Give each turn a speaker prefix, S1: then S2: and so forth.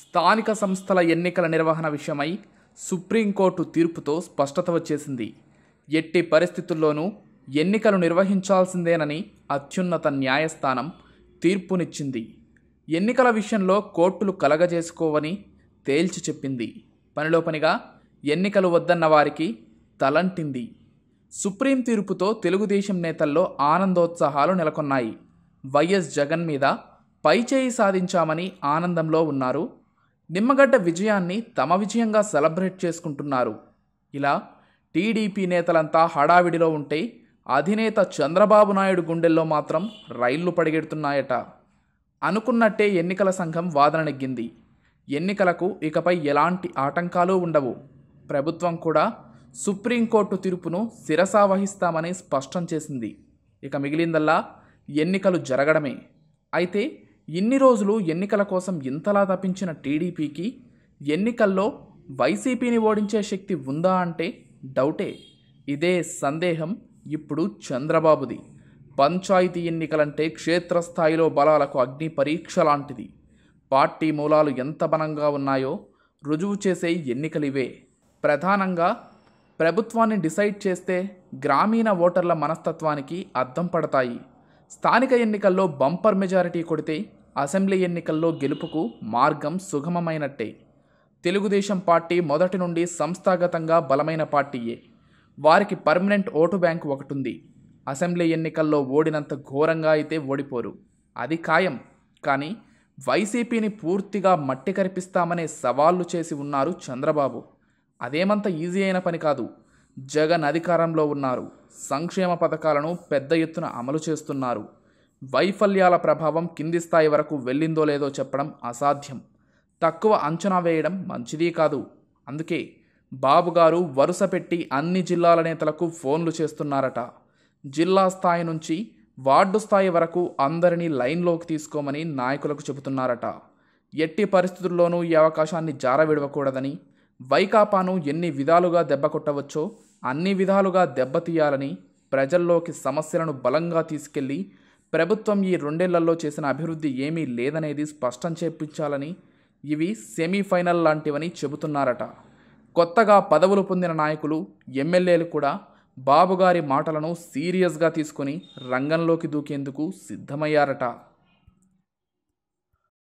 S1: స్థానిక సంస్థల ఎన్నికల నిర్వహణ విషయమై సుప్రీంకోర్టు తీర్పుతో స్పష్టత వచ్చేసింది ఎట్టి పరిస్థితుల్లోనూ ఎన్నికలు నిర్వహించాల్సిందేనని అత్యున్నత న్యాయస్థానం తీర్పునిచ్చింది ఎన్నికల విషయంలో కోర్టులు కలగజేసుకోవని తేల్చి చెప్పింది పనిలో పనిగా ఎన్నికలు వద్దన్న వారికి తలంటింది సుప్రీం తీర్పుతో తెలుగుదేశం నేతల్లో ఆనందోత్సాహాలు నెలకొన్నాయి వైఎస్ జగన్ మీద పైచేయి సాధించామని ఆనందంలో ఉన్నారు నిమ్మగడ్డ విజయాన్ని తమ విజయంగా సెలబ్రేట్ చేసుకుంటున్నారు ఇలా టీడీపీ నేతలంతా హడావిడిలో ఉంటే అధినేత చంద్రబాబు నాయుడు గుండెల్లో మాత్రం రైళ్లు పడిగెడుతున్నాయట అనుకున్నట్టే ఎన్నికల సంఘం వాదన నెగ్గింది ఎన్నికలకు ఇకపై ఎలాంటి ఆటంకాలు ఉండవు ప్రభుత్వం కూడా సుప్రీంకోర్టు తీర్పును శిరసావహిస్తామని స్పష్టం చేసింది ఇక మిగిలిందల్లా ఎన్నికలు జరగడమే అయితే ఇన్ని రోజులు ఎన్నికల కోసం ఇంతలా తప్పించిన టీడీపీకి ఎన్నికల్లో వైసీపీని ఓడించే శక్తి ఉందా అంటే డౌటే ఇదే సందేహం ఇప్పుడు చంద్రబాబుది పంచాయతీ ఎన్నికలంటే క్షేత్రస్థాయిలో బలాలకు అగ్ని పరీక్ష లాంటిది పార్టీ మూలాలు ఎంత బలంగా ఉన్నాయో రుజువు చేసే ఎన్నికలివే ప్రధానంగా ప్రభుత్వాన్ని డిసైడ్ చేస్తే గ్రామీణ ఓటర్ల మనస్తత్వానికి అద్దం పడతాయి స్థానిక ఎన్నికల్లో బంపర్ మెజారిటీ కొడితే అసెంబ్లీ ఎన్నికల్లో గెలుపుకు మార్గం సుగమమైనట్టే తెలుగుదేశం పార్టీ మొదటి నుండి సంస్థాగతంగా బలమైన పార్టీయే వారికి పర్మనెంట్ ఓటు బ్యాంకు ఒకటుంది అసెంబ్లీ ఎన్నికల్లో ఓడినంత ఘోరంగా అయితే ఓడిపోరు అది ఖాయం కానీ వైసీపీని పూర్తిగా మట్టి కరిపిస్తామనే సవాళ్లు చేసి ఉన్నారు చంద్రబాబు అదేమంత ఈజీ అయిన పని కాదు జగన్ అధికారంలో ఉన్నారు సంక్షేమ పథకాలను పెద్ద ఎత్తున అమలు చేస్తున్నారు వైఫల్యాల ప్రభావం కింది స్థాయి వరకు వెళ్ళిందో లేదో చెప్పడం అసాధ్యం తక్కువ అంచనా వేయడం మంచిది కాదు అందుకే బాబుగారు వరుస పెట్టి అన్ని జిల్లాల నేతలకు ఫోన్లు చేస్తున్నారట జిల్లా స్థాయి నుంచి వార్డు స్థాయి వరకు అందరినీ లైన్లోకి తీసుకోమని నాయకులకు చెబుతున్నారట ఎట్టి పరిస్థితుల్లోనూ ఈ అవకాశాన్ని జారవిడవకూడదని వైకాపాను ఎన్ని విధాలుగా కొట్టవచ్చో అన్ని విధాలుగా దెబ్బతీయాలని ప్రజల్లోకి సమస్యలను బలంగా తీసుకెళ్లి ప్రభుత్వం ఈ రెండేళ్లలో చేసిన అభివృద్ధి ఏమీ లేదనేది స్పష్టం చేపించాలని ఇవి సెమీఫైనల్ లాంటివని చెబుతున్నారట కొత్తగా పదవులు పొందిన నాయకులు ఎమ్మెల్యేలు కూడా బాబుగారి మాటలను సీరియస్గా తీసుకొని రంగంలోకి దూకేందుకు సిద్ధమయ్యారట